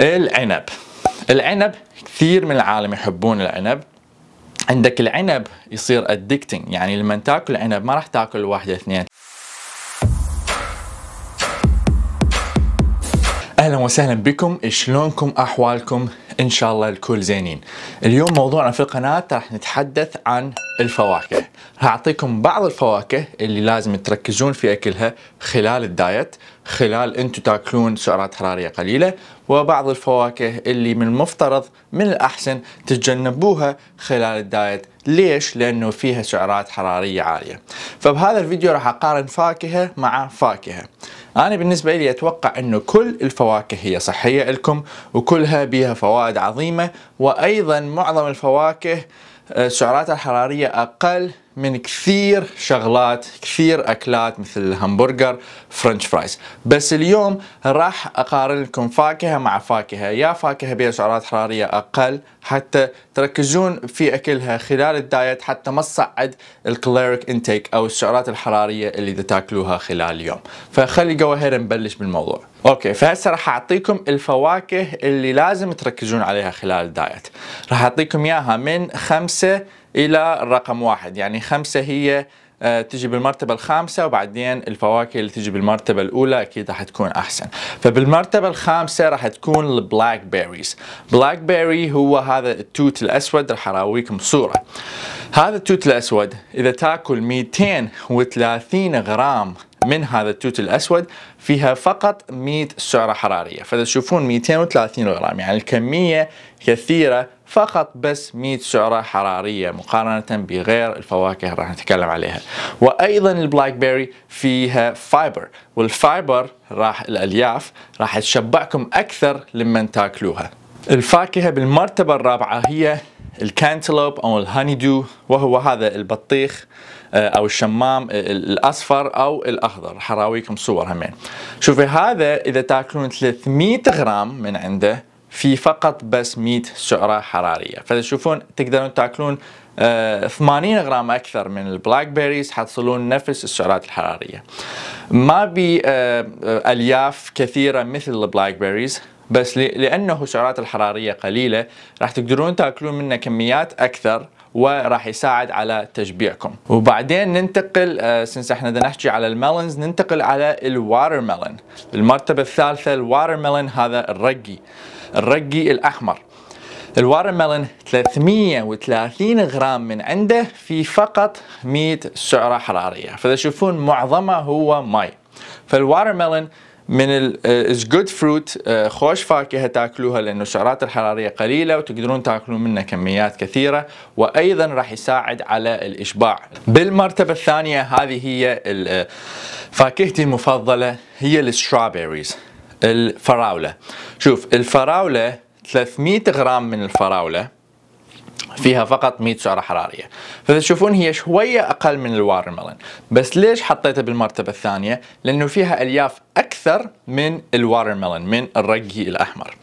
العنب العنب كثير من العالم يحبون العنب عندك العنب يصير ادكتنج يعني لما تاكل عنب ما راح تاكل واحدة اثنين اهلا وسهلا بكم شلونكم احوالكم ان شاء الله الكل زينين اليوم موضوعنا في القناه راح نتحدث عن الفواكه راح اعطيكم بعض الفواكه اللي لازم تركزون في اكلها خلال الدايت خلال انتم تاكلون سعرات حراريه قليله وبعض الفواكه اللي من المفترض من الاحسن تتجنبوها خلال الدايت ليش؟ لأنه فيها سعرات حرارية عالية فبهذا الفيديو راح أقارن فاكهة مع فاكهة انا بالنسبه لي اتوقع انه كل الفواكه هي صحيه لكم وكلها بها فوائد عظيمه وايضا معظم الفواكه آه، سعراتها الحراريه اقل من كثير شغلات كثير أكلات مثل الهمبرجر فرنش فرايز بس اليوم راح أقارن لكم فاكهة مع فاكهة يا فاكهة بها سعرات حرارية أقل حتى تركزون في أكلها خلال الدايت حتى ما تصعد الكالوريك انتيك أو السعرات الحرارية اللي تاكلوها خلال اليوم فخلي جو نبلش بالموضوع اوكي فهسه راح اعطيكم الفواكه اللي لازم تركزون عليها خلال الدايت راح اعطيكم اياها من خمسة الى الرقم واحد يعني خمسه هي آه، تجي بالمرتبة الخامسة وبعدين الفواكه اللي تجي بالمرتبة الأولى أكيد راح تكون أحسن فبالمرتبة الخامسة راح تكون البلاك بيريز بلاك بيري هو هذا التوت الأسود راح أراويكم صورة هذا التوت الأسود إذا تاكل 230 غرام من هذا التوت الأسود فيها فقط 100 سعرة حرارية فإذا تشوفون 230 غرام يعني الكمية كثيرة فقط بس 100 سعرة حرارية مقارنة بغير الفواكه راح نتكلم عليها وأيضا البلاك بيري فيها فايبر والفايبر راح الألياف راح تشبعكم أكثر لما تاكلوها الفاكهة بالمرتبة الرابعة هي الكانتلوب أو الهاني دو وهو هذا البطيخ آه، أو الشمام آه، الأصفر أو الأخضر حراويكم صور همين شوفي هذا إذا تاكلون 300 غرام من عنده في فقط بس 100 سعره حراريه فتشوفون تقدرون تاكلون 80 آه، غرام اكثر من البلاك بيريز حتصلون نفس السعرات الحراريه ما بي آه، آه، الياف كثيره مثل البلاك بيريز بس لانه سعرات الحراريه قليله راح تقدرون تاكلون منه كميات اكثر وراح يساعد على تشبيعكم وبعدين ننتقل سنس آه، احنا بدنا نحكي على الميلونز ننتقل على الواتر ميلون المرتبة الثالثة الواتر ميلون هذا الرقي الرقي الأحمر الواتر ميلون 330 غرام من عنده في فقط 100 سعرة حرارية فإذا تشوفون معظمه هو فالواتر ميلون من الجود فروت آه، آه، خوش فاكهه تاكلوها لانه السعرات الحراريه قليله وتقدرون تاكلون منها كميات كثيره وايضا راح يساعد على الاشباع. بالمرتبه الثانيه هذه هي آه، فاكهتي المفضله هي الستروبيريز الفراوله. شوف الفراوله 300 غرام من الفراوله فيها فقط 100 سعرة حرارية فتشوفون هي شوية أقل من الوارملون بس ليش حطيتها بالمرتبة الثانية؟ لأنه فيها ألياف أكثر من ميلون من الرقي الأحمر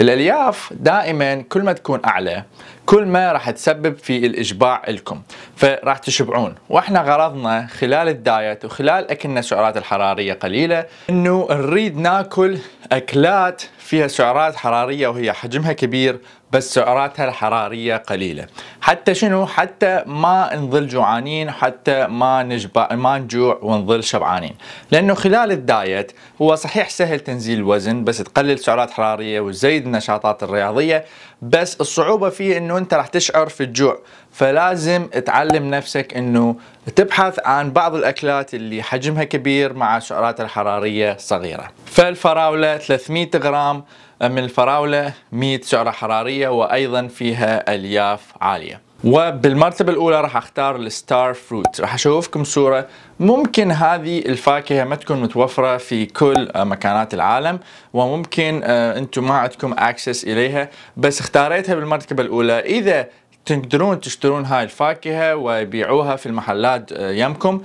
الألياف دائما كل ما تكون أعلى كل ما راح تسبب في الإشباع لكم فراح تشبعون وإحنا غرضنا خلال الدايت وخلال أكلنا سعرات الحرارية قليلة أنه نريد ناكل أكلات فيها سعرات حرارية وهي حجمها كبير بس سعراتها الحرارية قليلة حتى شنو حتى ما نظل جوعانين حتى ما نجبع ما نجوع ونظل شبعانين لانه خلال الدايت هو صحيح سهل تنزيل الوزن بس تقلل سعرات حراريه وتزيد النشاطات الرياضيه بس الصعوبة فيه انه انت راح تشعر في الجوع فلازم تعلم نفسك انه تبحث عن بعض الاكلات اللي حجمها كبير مع سعرات الحرارية صغيرة فالفراولة 300 غرام من الفراولة 100 سعرة حرارية وايضا فيها الياف عالية وبالمرتبة الأولى راح أختار الستار فروت راح أشوفكم صورة ممكن هذه الفاكهة ما تكون متوفرة في كل آه، مكانات العالم وممكن آه، أنتم ما عندكم أكسس إليها بس اختاريتها بالمرتبة الأولى إذا تقدرون تشترون هاي الفاكهة ويبيعوها في المحلات آه، يمكم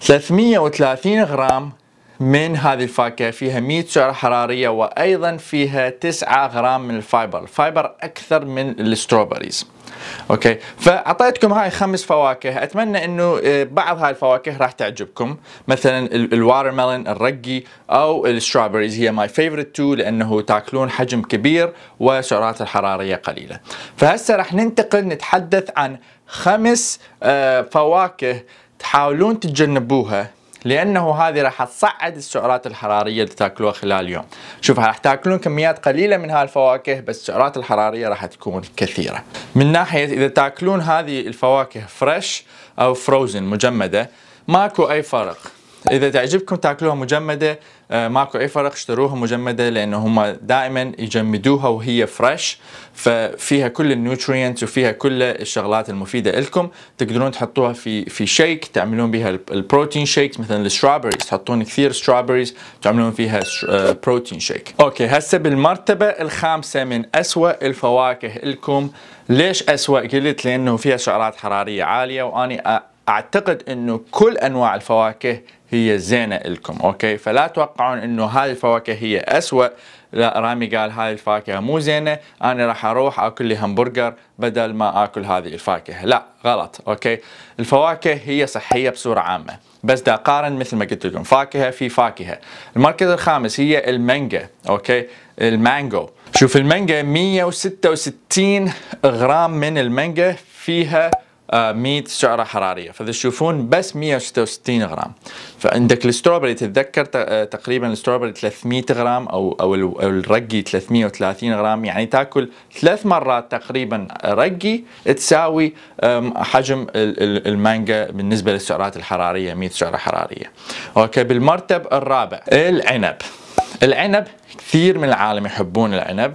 330 غرام من هذه الفاكهة فيها 100 سعرة حرارية وأيضا فيها 9 غرام من الفايبر الفايبر أكثر من الستروبريز اوكي فاعطيتكم هاي خمس فواكه اتمنى انه آه، بعض هاي الفواكه راح تعجبكم مثلا الواتر ميلون الرقي او الستروبريز هي ماي فيفورت تو لانه تاكلون حجم كبير وسعرات الحراريه قليله فهسه راح ننتقل نتحدث عن خمس آه، فواكه تحاولون تتجنبوها لانه هذه راح تصعد السعرات الحراريه اللي تاكلوها خلال اليوم شوف راح تاكلون كميات قليله من هالفواكه بس السعرات الحراريه راح تكون كثيره من ناحيه اذا تاكلون هذه الفواكه فريش او فروزن مجمده ماكو اي فرق اذا تعجبكم تاكلوها مجمده آه، ماكو اي فرق اشتروها مجمده لانه هم دائما يجمدوها وهي فريش ففيها كل النيوترينتس وفيها كل الشغلات المفيده لكم تقدرون تحطوها في في شيك تعملون بها البروتين شيك مثلا الستروبريز تحطون كثير ستروبريز تعملون فيها بروتين شيك آه، اوكي هسه بالمرتبه الخامسه من اسوا الفواكه لكم ليش اسوا قلت لانه فيها سعرات حراريه عاليه واني اعتقد انه كل انواع الفواكه هي زينة لكم أوكي فلا توقعون أنه هاي الفواكه هي أسوأ لا رامي قال هاي الفاكهة مو زينة أنا راح أروح أكل لي همبرجر بدل ما أكل هذه الفاكهة لا غلط أوكي الفواكه هي صحية بصورة عامة بس دا قارن مثل ما قلت لكم فاكهة في فاكهة المركز الخامس هي المانجا أوكي المانجو شوف المانجا 166 غرام من المانجا فيها 100 آه، سعره حراريه فاذا تشوفون بس 166 غرام فعندك الستروبري تتذكر آه، تقريبا الستروبري 300 غرام او او الرقي 330 غرام يعني تاكل ثلاث مرات تقريبا رقي تساوي حجم المانجا بالنسبه للسعرات الحراريه 100 سعره حراريه اوكي بالمرتب الرابع العنب العنب كثير من العالم يحبون العنب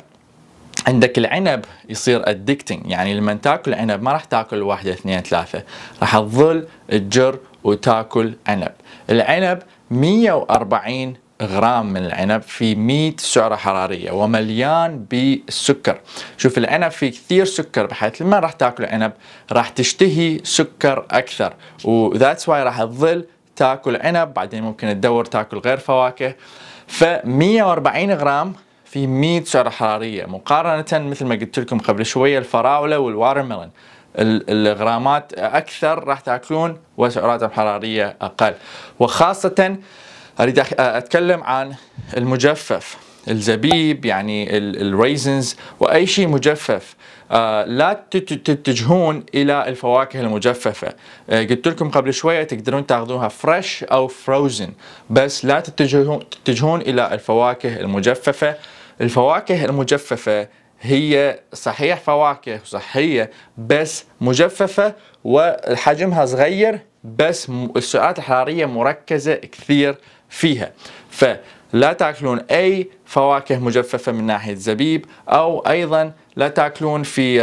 عندك العنب يصير ادكتنج يعني لما تاكل عنب ما راح تاكل واحدة اثنين ثلاثة راح تظل تجر وتاكل عنب العنب 140 غرام من العنب في 100 سعرة حرارية ومليان بالسكر شوف العنب فيه كثير سكر بحيث لما راح تاكل عنب راح تشتهي سكر أكثر وذاتس واي راح تظل تاكل عنب بعدين ممكن تدور تاكل غير فواكه ف 140 غرام في 100 سعره حراريه مقارنه مثل ما قلت لكم قبل شويه الفراوله والوارميلون الغرامات اكثر راح تاكلون وسعراتهم حراريه اقل وخاصه اريد اتكلم عن المجفف الزبيب يعني الريزنز واي شيء مجفف آه، لا تتجهون الى الفواكه المجففه آه، قلت لكم قبل شويه تقدرون تاخذوها فريش او فروزن بس لا تتجهون تتجهون الى الفواكه المجففه الفواكه المجففة هي صحيح فواكه صحية بس مجففة وحجمها صغير بس السعرات الحرارية مركزة كثير فيها فلا تاكلون أي فواكه مجففة من ناحية زبيب أو أيضا لا تاكلون في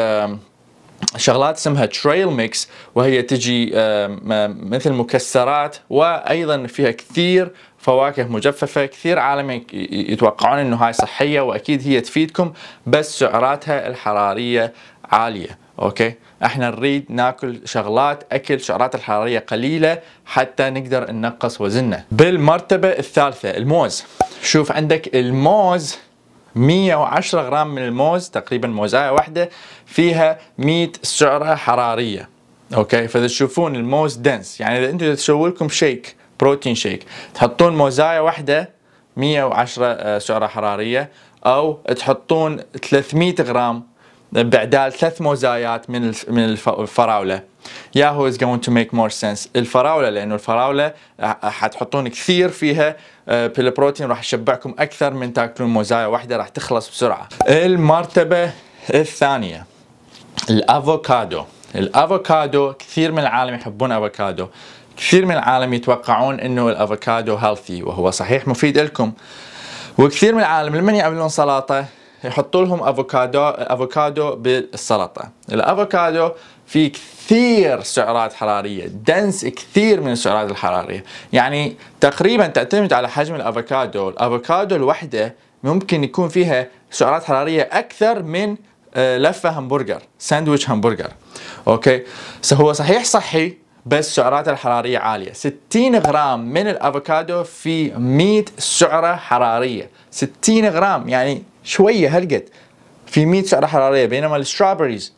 شغلات اسمها تريل ميكس وهي تجي آه، مثل مكسرات وايضا فيها كثير فواكه مجففه كثير عالم يتوقعون انه هاي صحيه واكيد هي تفيدكم بس سعراتها الحراريه عاليه اوكي احنا نريد ناكل شغلات اكل سعرات الحراريه قليله حتى نقدر ننقص وزننا بالمرتبه الثالثه الموز شوف عندك الموز 110 غرام من الموز تقريبا موزاية واحدة فيها 100 سعرة حرارية اوكي فاذا تشوفون الموز دنس يعني اذا انتم تسوي لكم شيك بروتين شيك تحطون موزاية واحدة 110 آه، سعرة حرارية او تحطون 300 غرام بإعداد ثلاث موزايات من من الفراولة ياهو is going to make more sense الفراولة لأنه الفراولة حتحطون كثير فيها بالبروتين آه، راح يشبعكم أكثر من تاكلون موزاية واحدة راح تخلص بسرعة المرتبة الثانية الأفوكادو الأفوكادو كثير من العالم يحبون أفوكادو كثير من العالم يتوقعون انه الافوكادو هيلثي وهو صحيح مفيد لكم وكثير من العالم لما يعملون سلطه يحطوا لهم افوكادو افوكادو بالسلطه الافوكادو في كثير سعرات حراريه دنس كثير من السعرات الحراريه يعني تقريبا تعتمد على حجم الافوكادو الافوكادو الوحده ممكن يكون فيها سعرات حراريه اكثر من آه، لفه همبرجر ساندويتش همبرجر اوكي هو صحيح صحي بس سعراتها الحرارية عالية 60 غرام من الأفوكادو في 100 سعرة حرارية 60 غرام يعني شوية هلقد في 100 سعرة حرارية بينما الستروبريز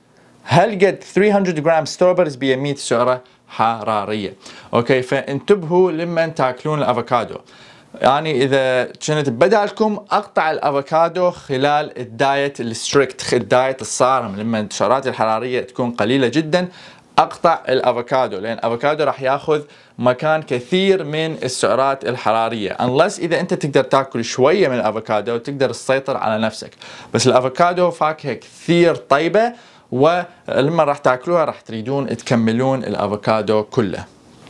هلقد 300 غرام ستروبرز بي 100 سعرة حرارية اوكي فانتبهوا لما تاكلون الافوكادو يعني اذا كنت بدالكم اقطع الافوكادو خلال الدايت الستريكت الدايت الصارم لما السعرات الحراريه تكون قليله جدا اقطع الافوكادو لان الافوكادو راح ياخذ مكان كثير من السعرات الحراريه انلس اذا انت تقدر تاكل شويه من الافوكادو وتقدر تسيطر على نفسك بس الافوكادو فاكهه كثير طيبه ولما راح تاكلوها راح تريدون تكملون الافوكادو كله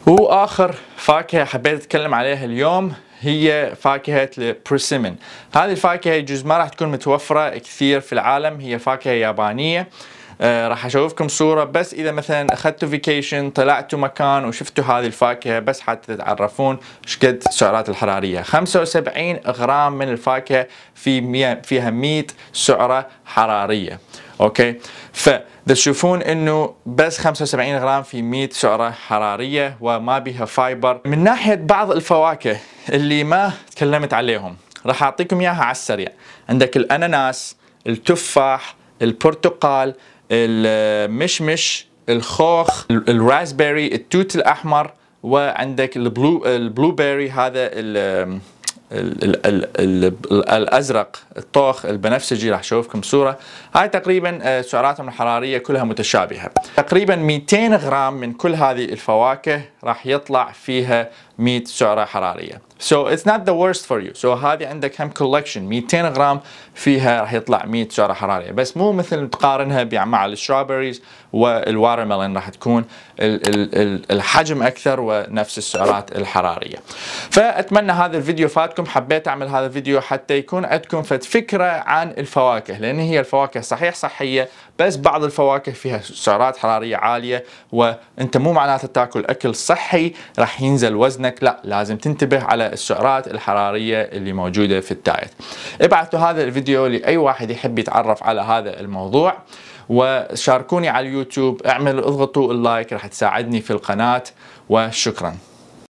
واخر فاكهه حبيت اتكلم عليها اليوم هي فاكهة البرسيمن هذه الفاكهة يجوز ما راح تكون متوفرة كثير في العالم هي فاكهة يابانية آه، راح اشوفكم صوره بس اذا مثلا اخذتوا فيكيشن طلعتوا مكان وشفتوا هذه الفاكهه بس حتى تتعرفون ايش قد السعرات الحراريه 75 غرام من الفاكهه في مية فيها 100 سعره حراريه اوكي فتشوفون انه بس 75 غرام في 100 سعره حراريه وما بيها فايبر من ناحيه بعض الفواكه اللي ما تكلمت عليهم راح اعطيكم اياها على السريع عندك الاناناس التفاح البرتقال المشمش الخوخ الراسبيري التوت الاحمر وعندك البلو البلو بيري هذا الازرق الطوخ البنفسجي راح اشوفكم صوره هاي تقريبا آه، سعراتهم الحراريه كلها متشابهه تقريبا 200 غرام من كل هذه الفواكه راح يطلع فيها 100 سعره حراريه so it's not the worst for you so هذه عندك هم كولكشن 200 غرام فيها راح يطلع 100 سعره حراريه بس مو مثل تقارنها مع الستروبريز والواترميلون راح تكون الحجم اكثر ونفس السعرات الحراريه فاتمنى هذا الفيديو فاتكم حبيت اعمل هذا الفيديو حتى يكون عندكم فكره عن الفواكه لان هي الفواكه صحيح صحيه بس بعض الفواكه فيها سعرات حراريه عاليه وانت مو معناته تاكل اكل صحي راح ينزل وزنك لا لازم تنتبه على السعرات الحراريه اللي موجوده في الدايت ابعثوا هذا الفيديو لاي واحد يحب يتعرف على هذا الموضوع وشاركوني على اليوتيوب اعملوا اضغطوا اللايك رح تساعدني في القناة وشكراً